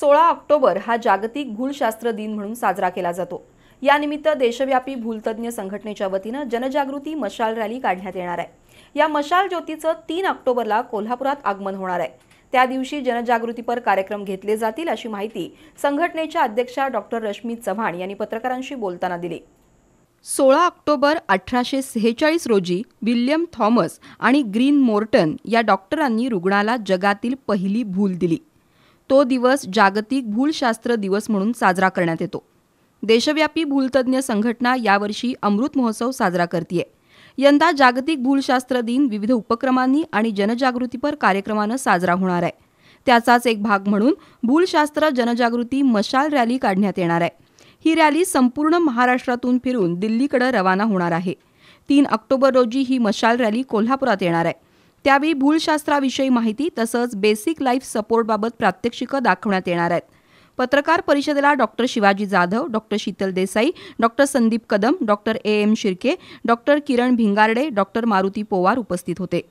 सोळा ऑक्टोबर हा जागतिक भूलशास्त्र दिन म्हणून साजरा केला जातो यानिमित्त देशव्यापी भूलतज्ञ संघटनेच्या वतीनं जनजागृती मशाल रॅली काढण्यात येणार आहे या मशाल ज्योतीचं तीन ऑक्टोबरला कोल्हापुरात आगमन होणार आहे त्या दिवशी जनजागृतीपर कार्यक्रम घेतले जातील अशी माहिती संघटनेच्या अध्यक्षा डॉक्टर रश्मी चव्हाण यांनी पत्रकारांशी बोलताना दिली सोळा ऑक्टोबर अठराशे सेहेचाळीस रोजी विल्यम थॉमस आणि ग्रीन मोर्टन या डॉक्टरांनी रुग्णाला जगातील पहिली भूल दिली तो दिवस जागतिक भूलशास्त्र दिवस म्हणून साजरा करण्यात येतो देशव्यापी भूलतज्ज्ञ संघटना यावर्षी अमृत महोत्सव साजरा करते यंदा जागतिक भूलशास्त्र दिन विविध उपक्रमांनी आणि जनजागृतीपर कार्यक्रमानं साजरा होणार आहे त्याचाच एक भाग म्हणून भूलशास्त्र जनजागृती मशाल रॅली काढण्यात येणार आहे ही रॅली संपूर्ण महाराष्ट्रातून फिरून दिल्लीकडे रवाना होणार आहे तीन ऑक्टोबर रोजी ही मशाल रॅली कोल्हापुरात येणार आहे त्यावेळी भूलशास्त्राविषयी माहिती तसंच बेसिक लाईफ सपोर्टबाबत प्रात्यक्षिकं दाखवण्यात येणार आहेत पत्रकार परिषदेला doctor Shivaji Jadhav doctor Sheetal Desai doctor Sandeep Kadam doctor A M Shirke doctor Kiran Bhingarde doctor Maruti Powar उपस्थित होते